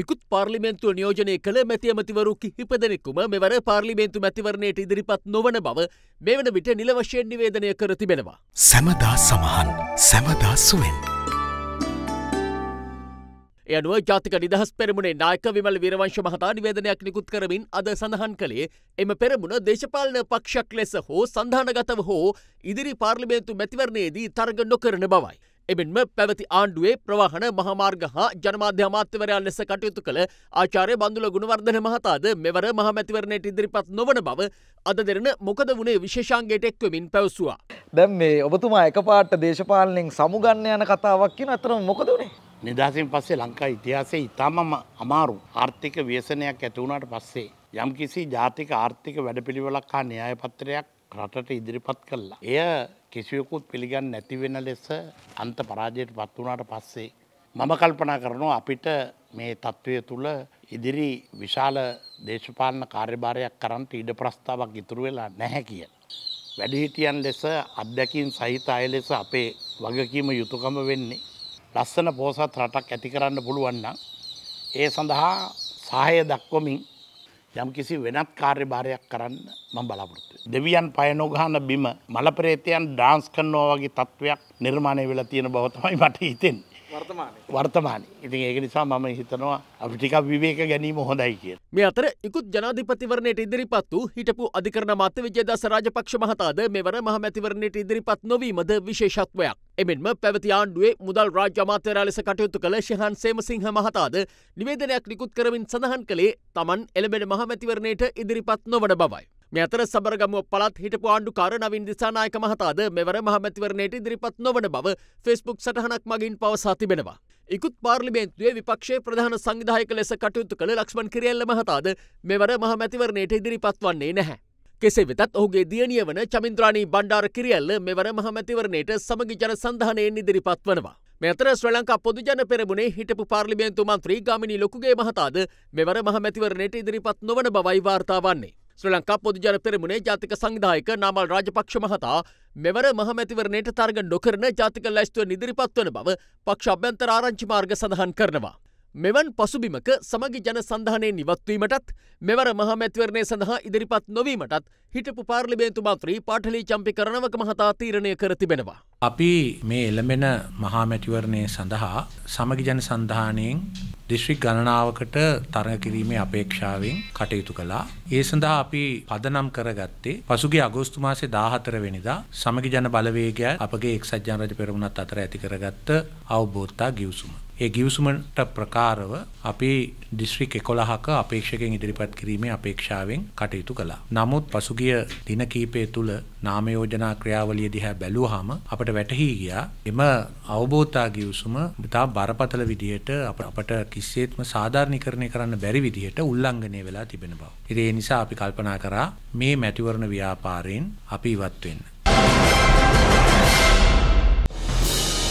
ඉකුත් පාර්ලිමේන්තුව නියෝජනය කළ මැති ඇමතිවරු කිහිප දෙනෙකුම මෙවර පාර්ලිමේන්තු මැතිවරණයට ඉදිරිපත් නොවන බව මේ වන විට නිල වශයෙන් නිවේදනය කර තිබෙනවා. සැමදා සමහන් සැමදා සුවෙන්. යනුව ජාතික නිදහස් පෙරමුණේ නායක විමල් විරවංශ මහතා නිවේදනයක් නිකුත් කරමින් අද සඳහන් කළේ එම පෙරමුණ දේශපාලන පක්ෂක් ලෙස හෝ සඳහනගතව හෝ ඉදිරි පාර්ලිමේන්තු මැතිවරණයේදී තරග නොකරන බවයි. එමෙන්ම පැවති ආණ්ඩුවේ ප්‍රවාහන මහමාර්ග හා ජනමාධ්‍ය අමාත්‍යවරයා ලෙස කටයුතු කළ ආචාර්ය බන්දුල ගුණවර්ධන මහතාද මෙවර මහමැතිවරණයට ඉදිරිපත් නොවන බව අද දෙරන මොකද වුණේ විශේෂාංගයට එක්වමින් පැවසුවා. දැන් මේ ඔබතුමා එකපාර්ට දේශපාලනෙන් සමුගන්න යන කතාවක් කියන අතරම මොකද වුණේ? නිදහසෙන් පස්සේ ලංකා ඉතිහාසයේ ඉතාමම අමාරු ආර්ථික ව්‍යසනයක් ඇති වුණාට පස්සේ යම්කිසි ජාතික ආර්ථික වැඩපිළිවෙලක් හා න්‍යාය පත්‍රයක් රටට ඉදිරිපත් කළා. එය කිසිවකුත් පිළිගන්න නැතිවෙන ලෙස අන්ත පරාජයට පත් වනාට පස්සේ. මම කල්පනා කරනවා අපිට මේ තත්ත්වය තුළ ඉදිරි විශාල දේශපාලන කාර්යභාරයක් කරන්ට ඉඩ ප්‍රස්ථාවක් ඉතුරු වෙලා නැහැ කිය. වැඩිහිටියන් ලෙස අත්දැකින් සහිත අය ලෙස අපේ වගකීම යුතුකම වෙන්නේ. ලස්සන පෝසත් රටක් ඇති කරන්න පුළුවන්න. ඒ සඳහා සහය දක්වමින් යම් කිසි වෙනත් කාර්යභාරයක් කරන්න මම බලාපොරොත්තු වෙනවා. දෙවියන් පය නොගහන බිම මල ප්‍රේතයන් ඩාන්ස් කරනවා වගේ තත්වයක් නිර්මාණය වෙලා තියෙන බව තමයි මට හිතෙන්නේ. වර්තමාන ඉතින් ඒක නිසා මම හිතනවා අපි ටිකක් විවේක ගැනීම හොඳයි කිය. මේ අතර ඉකුත් ජනාධිපතිවරණයට ඉදිරිපත් වූ හිටපු අධිකරණ මත විජයදස රාජපක්ෂ මහතාද මෙවර මහමැතිවරණයට ඉදිරිපත් නොවීමද විශේෂත්වයක්. එමෙන්ම පැවති ආණ්ඩුවේ මුදල් රාජ්‍ය අමාත්‍යරා ලෙස කටයුතු කළ ශහන් සේමසිංහ මහතාද නිවේදනයක් නිකුත් කරමින් සඳහන් කළේ තමන් එළඹෙන මහමැතිවරණයට ඉදිරිපත් නොවන බවයි. මේ අතර සබරගමුව පළත් හිටපු ආණ්ඩුකාර නවින් දිසානායක මහතාද මෙවර මහමැතිවරණයට ඉදිරිපත් නොවන බව ෆෙස්බුක් සටහනක් මගින් පවසා තිබෙනවා. ඉකුත් පාර්ලිමේන්තුවේ විපක්ෂයේ ප්‍රධාන සංවිධායක ලෙස කටයුතු කළ ලක්ෂ්මන් කිරියල්ල මහතාද මෙවර මහමැතිවරණයට ඉදිරිපත් වන්නේ නැහැ. කෙසේ වෙතත් ඔහුගේ දියණිය වන චමින්ද්‍රාණී බණ්ඩාර කිරියල්ල මෙවර මහමැතිවරණයට සමගි ජන සංධානයෙන් ඉදිරිපත් වනවා. මෙතර ශ්‍ර ලංකා පොදුජන පෙරමුණේ හිටපු පාර්ලිමේන්තු මන්ත්‍රී ගාමිණී ලොකුගේ මහතාද මෙවර මහමැතිවරණයට ඉදිරිපත් නොවන බවයි වාර්තා වන්නේ. ශ්‍රී ලංකා පොදුජන පෙරමුණේ ජාතික සංවිධායක නාමල් රාජපක්ෂ මහතා මෙවර මහමැතිවරණයට තරග නොකරන ජාතික ලැස්තුව ඉදිරිපත්වන බව පක්ෂ අභ්‍යන්තර ආරංචි මාර්ග සඳහන් කරනවා. මෙවන් පසුබිමක සමගි ජන සඳහනය නිවත්වීමටත් මෙවර මහමැත්වරණය සඳහා ඉදිරිපත් නොවීමටත් හිටපු පාර්ලිබේන්තු මාත්‍රී පාටලි චම්පි කරනවක මහතා තීරණය කර තිබෙනවා. අපි මේ එළඹෙන මහාමැටිවරණය සඳහා සමගි ජන සන්ධානයෙන් දිශ්‍රික් ගණනාවකට තරණ කිරීමේ අපේක්ෂාවෙන් කටයුතු කළා. ඒ සඳහා අපි පදනම් කරගත්තේ පසුගේ අගෝස්තු මාසේ 14 වෙනිදා සමගි ජන බලවේගය අපගේ එක්සත් ජනරජ පෙරමුණත් අතර ඇති කරගත්ත අවබෝධතා ගිවිසුම. ඒ ගිවිසුමට ප්‍රකාරව අපි දිස්ත්‍රික් 11ක අපේක්ෂකයන් ඉදිරිපත් කිරීමේ අපේක්ෂාවෙන් කටයුතු කළා. නමුත් පසුගිය දින කිහිපය තුළ නාම යෝජනා ක්‍රියාවලිය දිහා බැලුවාම අපට වැටහි ගියා එම අවබෝධතා ගිවිසුම තා බරපතල විදිහට අපට කිසිසේත්ම සාධාරණීකරණය කරන්න බැරි විදිහට උල්ලංඝනය වෙලා තිබෙන බව. ඉතින් ඒ නිසා අපි කල්පනා කරා මේ මැතිවරණ ව්‍යාපාරයෙන් අපි ඉවත් වෙන්න.